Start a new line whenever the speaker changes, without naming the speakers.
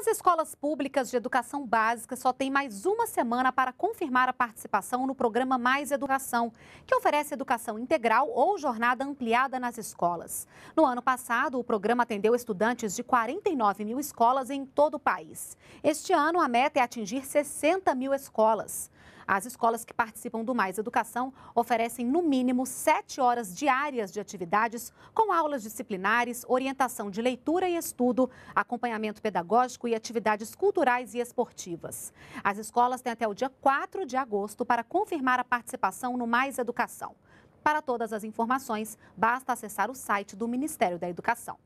As escolas públicas de educação básica só têm mais uma semana para confirmar a participação no programa Mais Educação, que oferece educação integral ou jornada ampliada nas escolas. No ano passado, o programa atendeu estudantes de 49 mil escolas em todo o país. Este ano, a meta é atingir 60 mil escolas. As escolas que participam do Mais Educação oferecem, no mínimo, sete horas diárias de atividades, com aulas disciplinares, orientação de leitura e estudo, acompanhamento pedagógico e atividades culturais e esportivas. As escolas têm até o dia 4 de agosto para confirmar a participação no Mais Educação. Para todas as informações, basta acessar o site do Ministério da Educação.